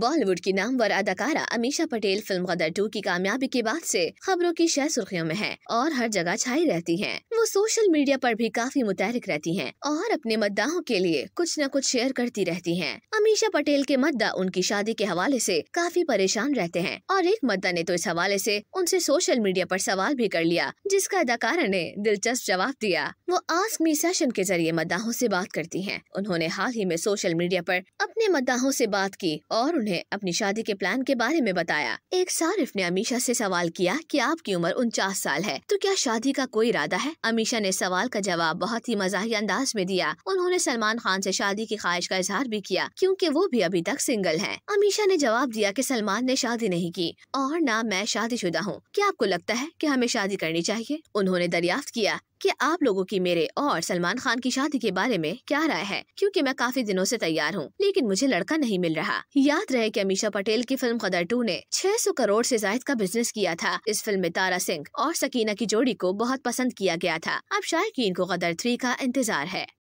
बॉलीवुड की नामवर अदाकारा अमीशा पटेल फिल्म गदर टू की कामयाबी के बाद से खबरों की शह सुर्खियों में है और हर जगह छाई रहती हैं। वो सोशल मीडिया पर भी काफी मुतहरक रहती हैं और अपने मद्दाहों के लिए कुछ न कुछ शेयर करती रहती हैं। अमीशा पटेल के मद्दा उनकी शादी के हवाले से काफी परेशान रहते हैं और एक मद्दा ने तो इस हवाले से उनसे सोशल मीडिया पर सवाल भी कर लिया जिसका अदाकारा ने दिलचस्प जवाब दिया वो आस्क मी सेशन के जरिए मद्दाहों से बात करती हैं। उन्होंने हाल ही में सोशल मीडिया पर ने मद्दाहों से बात की और उन्हें अपनी शादी के प्लान के बारे में बताया एक सारिफ ने अमीशा से सवाल किया कि आपकी उम्र उनचास साल है तो क्या शादी का कोई इरादा है अमीशा ने सवाल का जवाब बहुत ही मजाही अंदाज में दिया उन्होंने सलमान खान से शादी की ख्वाहिश का इजहार भी किया क्योंकि वो भी अभी तक सिंगल है अमीशा ने जवाब दिया कि सलमान ने शादी नहीं की और न मैं शादीशुदा हूँ क्या आपको लगता है कि हमें शादी करनी चाहिए उन्होंने दरियाफ्त किया कि आप लोगों की मेरे और सलमान खान की शादी के बारे में क्या राय है क्योंकि मैं काफी दिनों से तैयार हूँ लेकिन मुझे लड़का नहीं मिल रहा याद रहे कि अमीशा पटेल की फिल्म कदर टू ने 600 करोड़ से जायद का बिजनेस किया था इस फिल्म में तारा सिंह और सकीना की जोड़ी को बहुत पसंद किया गया था अब शायकीन को कदर थ्री का इंतजार है